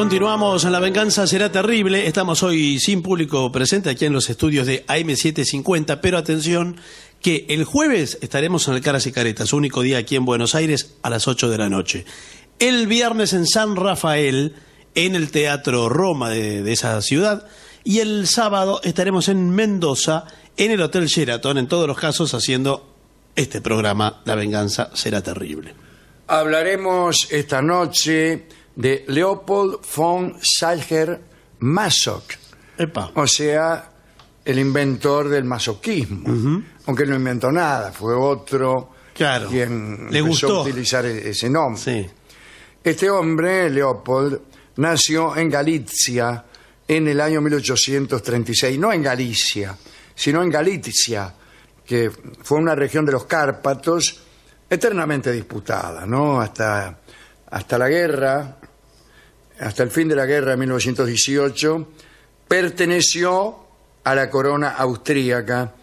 Continuamos en La Venganza Será Terrible. Estamos hoy sin público presente aquí en los estudios de AM750, pero atención que el jueves estaremos en el Caras y Caretas, único día aquí en Buenos Aires a las 8 de la noche. El viernes en San Rafael, en el Teatro Roma de, de esa ciudad. Y el sábado estaremos en Mendoza, en el Hotel Sheraton, en todos los casos haciendo este programa La Venganza Será Terrible. Hablaremos esta noche de Leopold von Salger masoch O sea, el inventor del masoquismo. Aunque él Aunque no inventó nada, fue otro quien Le utilizar e-, ese nombre. Este hombre, Leopold, nació en Galicia en el año 1836. No en Galicia, sino en Galicia, que fue una región de los Cárpatos eternamente disputada, hasta la guerra hasta el fin de la guerra de 1918, perteneció a la corona austríaca.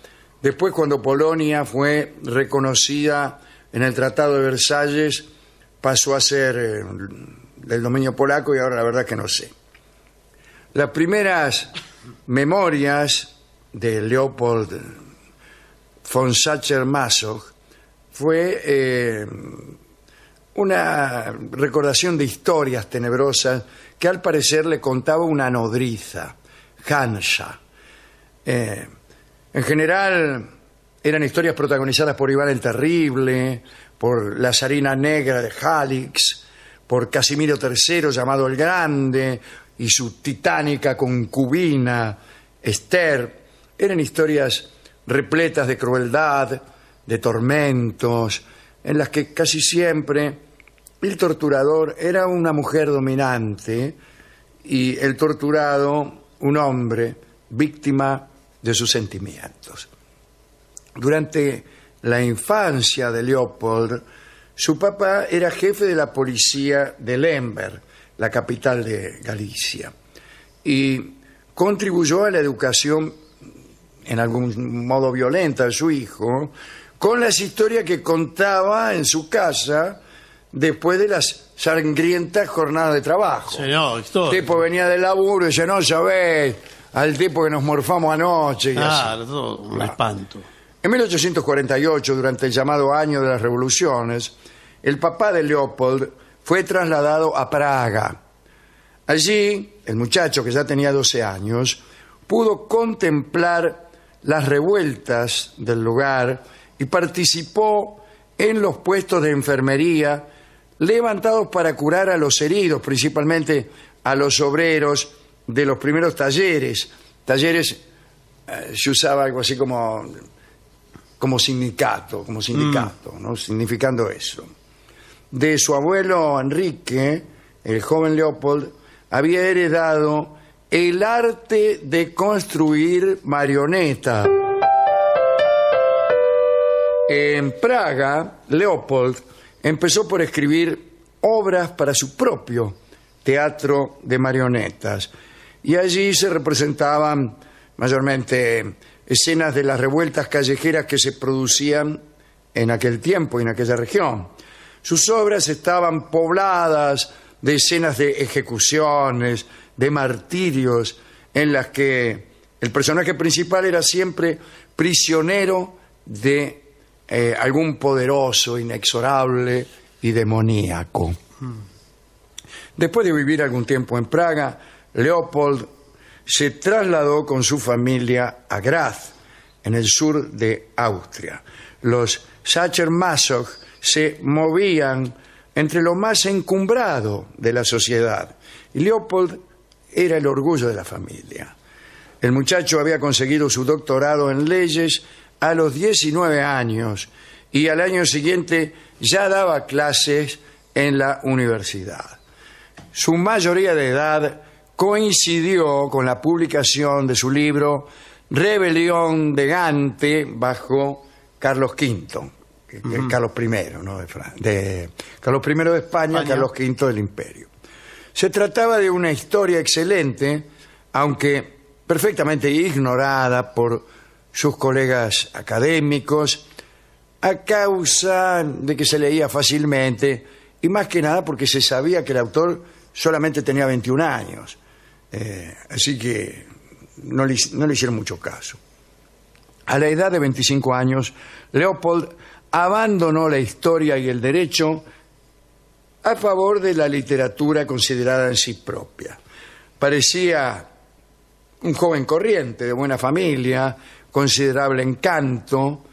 Después, cuando Polonia fue reconocida en el Tratado de Versalles, pasó a ser eh, del dominio polaco y ahora la verdad que no sé. Las primeras memorias de Leopold von Sacher-Masoch fue eh, una recordación de historias tenebrosas que al parecer le contaba una nodriza, Hansha. Eh, en general eran historias protagonizadas por Iván el Terrible, por la zarina negra de Halix, por Casimiro III llamado el Grande y su titánica concubina Esther. Eran historias repletas de crueldad, de tormentos, en las que casi siempre el torturador era una mujer dominante y el torturado un hombre víctima de sus sentimientos. Durante la infancia de Leopold, su papá era jefe de la policía de Lemberg, la capital de Galicia, y contribuyó a la educación en algún modo violenta de su hijo con las historias que contaba en su casa después de las sangrientas jornadas de trabajo. Señor, esto... El tipo venía del laburo y decía, no sabés, al tipo que nos morfamos anoche. un espanto. En 1848, durante el llamado año de las revoluciones, el papá de Leopold fue trasladado a Praga. Allí, el muchacho, que ya tenía 12 años, pudo contemplar las revueltas del lugar y participó en los puestos de enfermería levantados para curar a los heridos, principalmente a los obreros de los primeros talleres. Talleres eh, se usaba algo así como, sindicato, como sindicato, mm. ¿no? significando eso. De su abuelo Enrique, el joven Leopold, había heredado el arte de construir marionetas. En Praga, Leopold empezó por escribir obras para su propio teatro de marionetas. Y allí se representaban mayormente escenas de las revueltas callejeras que se producían en aquel tiempo y en aquella región. Sus obras estaban pobladas de escenas de ejecuciones, de martirios, en las que el personaje principal era siempre prisionero de eh, algún poderoso, inexorable y demoníaco. Después de vivir algún tiempo en Praga, Leopold se trasladó con su familia a Graz, en el sur de Austria. Los Sacher-Masoch se movían entre lo más encumbrado de la sociedad y Leopold era el orgullo de la familia. El muchacho había conseguido su doctorado en leyes a los 19 años y al año siguiente ya daba clases en la universidad. Su mayoría de edad coincidió con la publicación de su libro Rebelión de Gante bajo Carlos V. Carlos I, De, Carlos I de España, España, Carlos V del Imperio. Se trataba de una historia excelente, aunque perfectamente ignorada por sus colegas académicos, a causa de que se leía fácilmente y más que nada porque se sabía que el autor solamente tenía 21 años. Eh, así que no le, no le hicieron mucho caso. A la edad de 25 años, Leopold abandonó la historia y el derecho a favor de la literatura considerada en sí propia. Parecía un joven corriente, de buena familia, considerable encanto,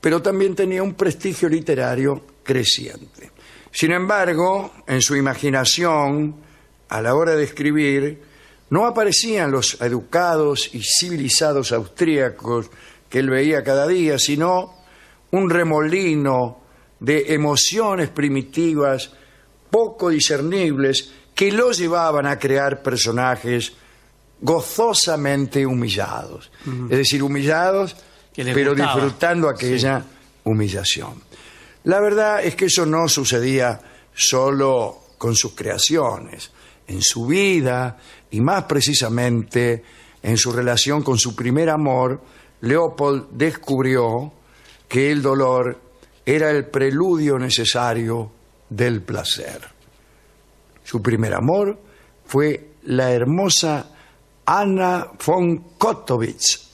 pero también tenía un prestigio literario creciente. Sin embargo, en su imaginación, a la hora de escribir, no aparecían los educados y civilizados austríacos que él veía cada día, sino un remolino de emociones primitivas poco discernibles que lo llevaban a crear personajes gozosamente humillados. Es decir, humillados, pero disfrutando aquella humillación. La verdad es que eso no sucedía solo con sus creaciones, en su vida y más precisamente en su relación con su primer amor, Leopold descubrió que el dolor era el preludio necesario del placer. Su primer amor fue la hermosa Anna von Kotowitz,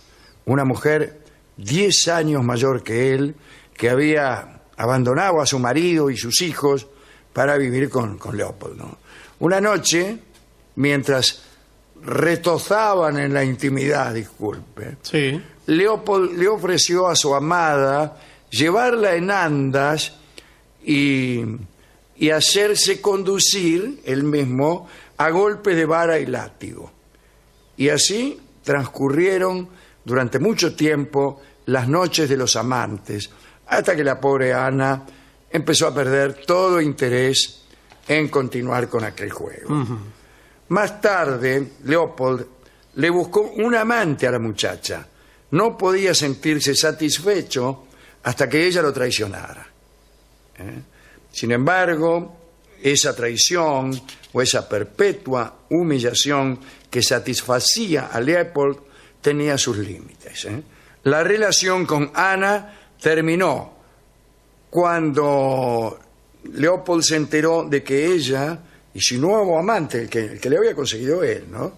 una mujer 10 años mayor que él, que había abandonado a su marido y sus hijos para vivir con, con Leopoldo. Una noche, mientras retozaban en la intimidad, disculpe, Leopold le ofreció a su amada llevarla en andas y, y hacerse conducir él mismo a golpe de vara y látigo. Y así transcurrieron durante mucho tiempo las noches de los amantes, hasta que la pobre Ana empezó a perder todo interés en continuar con aquel juego. Más tarde, Leopold le buscó un amante a la muchacha. No podía sentirse satisfecho hasta que ella lo traicionara. ¿eh? Sin embargo, esa traición o esa perpetua humillación que satisfacía a Leopold tenía sus límites. ¿eh? La relación con Ana terminó cuando Leopold se enteró de que ella y su nuevo amante, el que, le había conseguido él, ¿no?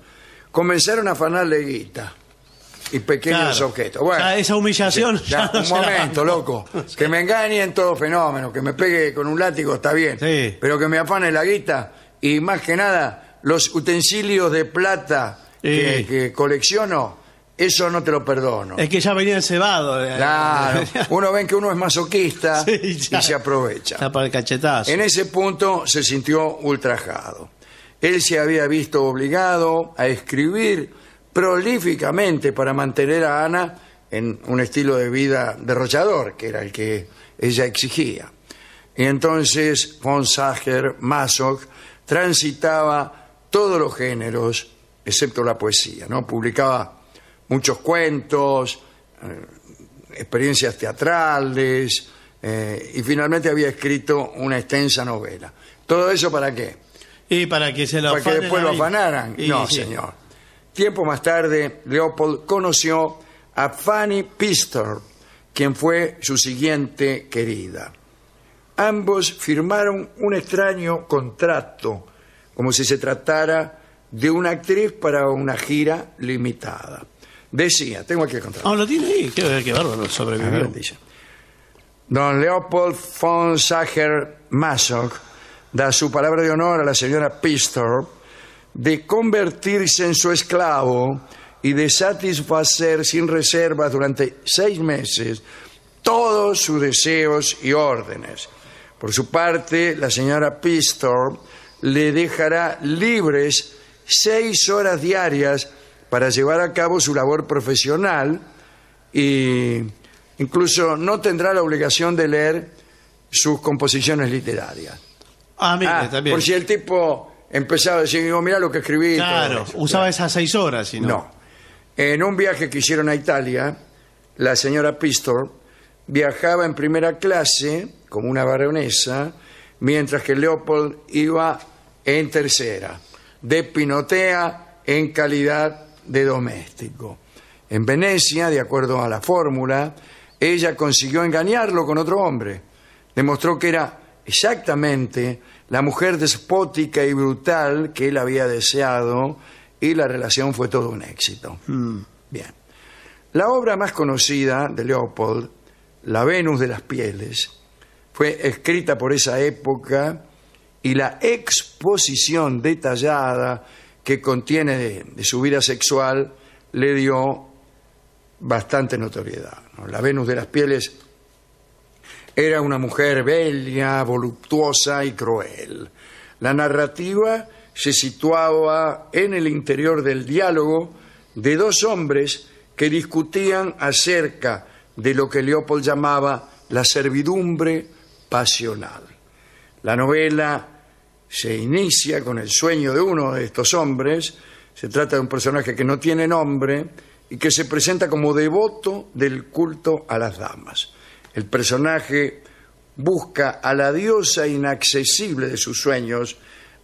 comenzaron a afanarle guita y pequeños objetos. Bueno, esa humillación. Ya, un momento, loco. Que me engañen todo fenómeno, que me pegue con un látigo está bien, pero que me afane la guita y más que nada los utensilios de plata eh. que, colecciono, eso no te lo perdono. Es que ya venía cebado. Eh. Claro, uno ven que uno es masoquista y se aprovecha. Está para el En ese punto se sintió ultrajado. Él se había visto obligado a escribir prolíficamente para mantener a Ana en un estilo de vida derrochador, que era el que ella exigía. Y entonces von Sacher, Masoch, transitaba todos los géneros, excepto la poesía, ¿no? Publicaba muchos cuentos, eh, experiencias teatrales, eh, y finalmente había escrito una extensa novela. ¿Todo eso para qué? Y para que se lo después lo afanaran. no, señor. Tiempo más tarde, Leopold conoció a Fanny Pistor, quien fue su siguiente querida ambos firmaron un extraño contrato, como si se tratara de una actriz para una gira limitada. Decía, tengo aquí el contrato. Ah, lo tiene ahí, qué, bárbaro, sobrevivió. Don Leopold von Sacher Masoch da su palabra de honor a la señora Pistor de convertirse en su esclavo y de satisfacer sin reservas durante seis meses todos sus deseos y órdenes. Por su parte, la señora Pistor le dejará libres seis horas diarias para llevar a cabo su labor profesional e incluso no tendrá la obligación de leer sus composiciones literarias. Ah, mire, ah, también. Por si el tipo empezaba a decir, mira lo que escribí. Claro, usaba esas seis horas. no. no. En un viaje que hicieron a Italia, la señora Pistor viajaba en primera clase como una baronesa, mientras que Leopold iba en tercera, de Pinotea en calidad de doméstico. En Venecia, de acuerdo a la fórmula, ella consiguió engañarlo con otro hombre. Demostró que era exactamente la mujer despótica y brutal que él había deseado y la relación fue todo un éxito. Hmm. Bien. La obra más conocida de Leopold, La Venus de las Pieles, fue escrita por esa época y la exposición detallada que contiene de, su vida sexual le dio bastante notoriedad. La Venus de las Pieles era una mujer bella, voluptuosa y cruel. La narrativa se situaba en el interior del diálogo de dos hombres que discutían acerca de lo que Leopold llamaba la servidumbre pasional. La novela se inicia con el sueño de uno de estos hombres, se trata de un personaje que no tiene nombre y que se presenta como devoto del culto a las damas. El personaje busca a la diosa inaccesible de sus sueños,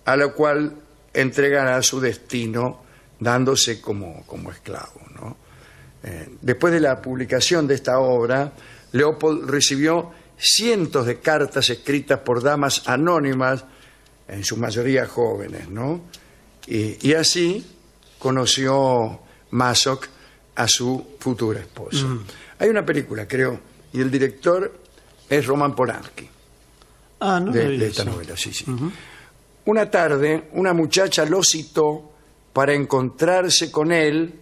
a la cual entregará su destino dándose como, esclavo. Eh, después de la publicación de esta obra, Leopold recibió cientos de cartas escritas por damas anónimas, en su mayoría jóvenes, ¿no? Y, así conoció Masoch a su futura esposa. Mm. Hay una película, creo, y el director es Roman Polanski. Ah, no. De, de esta novela, sí, sí. Una tarde, una muchacha lo citó para encontrarse con él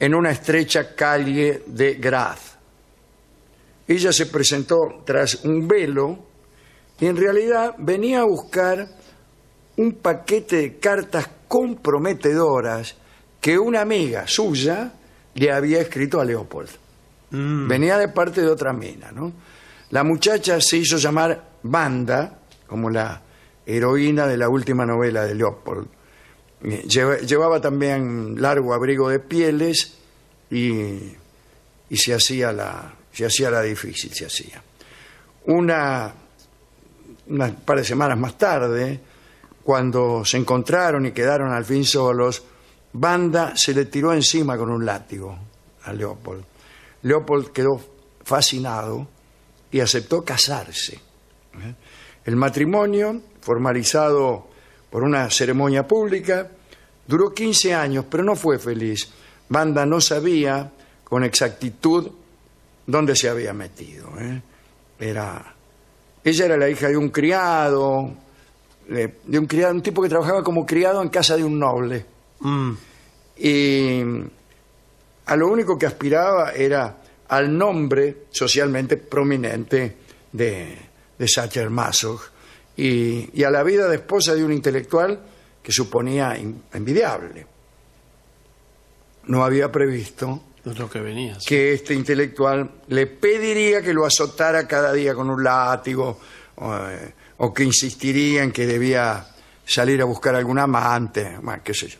en una estrecha calle de Graz. Ella se presentó tras un velo y en realidad venía a buscar un paquete de cartas comprometedoras que una amiga suya le había escrito a Leopold. Mm. Venía de parte de otra mina, ¿no? La muchacha se hizo llamar Banda, como la heroína de la última novela de Leopold. Eh, llevaba también largo abrigo de pieles y se hacía la, se hacía la difícil, se hacía. Una, unas par de semanas más tarde, cuando se encontraron y quedaron al fin solos, Banda se le tiró encima con un látigo a Leopold. Leopold quedó fascinado y aceptó casarse. ¿Eh? El matrimonio, formalizado por una ceremonia pública, duró 15 años, pero no fue feliz. Banda no sabía con exactitud dónde se había metido. Eh? Era, ella era la hija de un criado, de, un criado, un tipo que trabajaba como criado en casa de un noble. Mm. Y a lo único que aspiraba era al nombre socialmente prominente de, de Sacher Masoch y, a la vida de esposa de un intelectual que suponía envidiable. No había previsto que este intelectual le pediría que lo azotara cada día con un látigo o, eh, que insistiría en que debía salir a buscar algún amante, qué sé yo.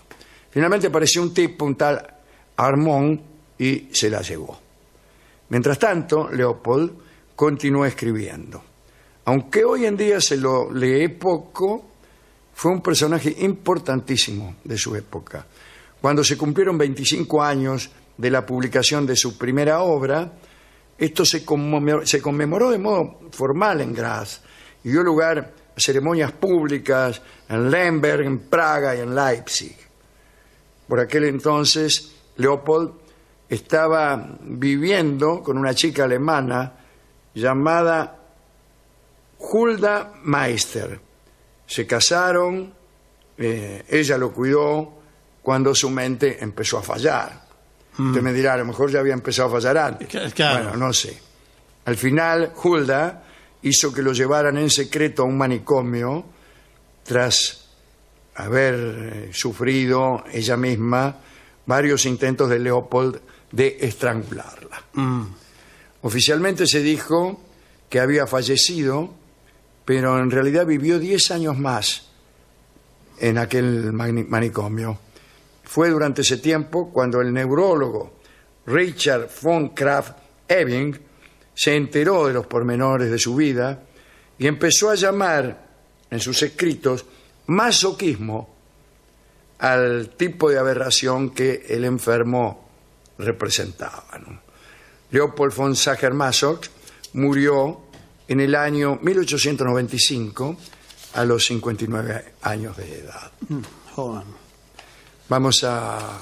Finalmente apareció un tipo, un tal Armón, y se la llevó. Mientras tanto, Leopold continuó escribiendo. Aunque hoy en día se lo lee poco, fue un personaje importantísimo de su época. Cuando se cumplieron 25 años de la publicación de su primera obra, esto se conmemoró, de modo formal en Graz y dio lugar a ceremonias públicas en Lemberg, en Praga y en Leipzig. Por aquel entonces, Leopold estaba viviendo con una chica alemana llamada Hulda Meister. Se casaron, eh, ella lo cuidó cuando su mente empezó a fallar. Usted me dirá, a lo mejor ya había empezado a fallar antes. Bueno, no sé. Al final, Hulda hizo que lo llevaran en secreto a un manicomio tras haber eh, sufrido ella misma varios intentos de Leopold de estrangularla. Mm. Oficialmente se dijo que había fallecido, pero en realidad vivió 10 años más en aquel manicomio. Fue durante ese tiempo cuando el neurólogo Richard von Kraft Ebing se enteró de los pormenores de su vida y empezó a llamar en sus escritos masoquismo al tipo de aberración que el enfermo representaba. Leopold von Sacher-Masoch murió en el año 1895 a los 59 años de edad. Mm, joven. Vamos a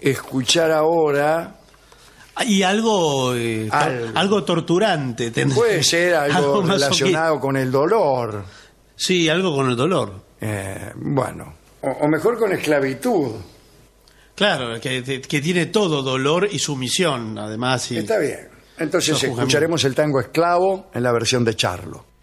escuchar ahora. Ah, y eh, algo, algo, torturante. Puede ser algo, relacionado con el dolor. Sí, algo con el dolor. Eh, bueno, o, mejor con esclavitud. Claro, que, que, tiene todo dolor y sumisión, además. Y Está bien. Entonces escucharemos el tango esclavo en la versión de Charlo.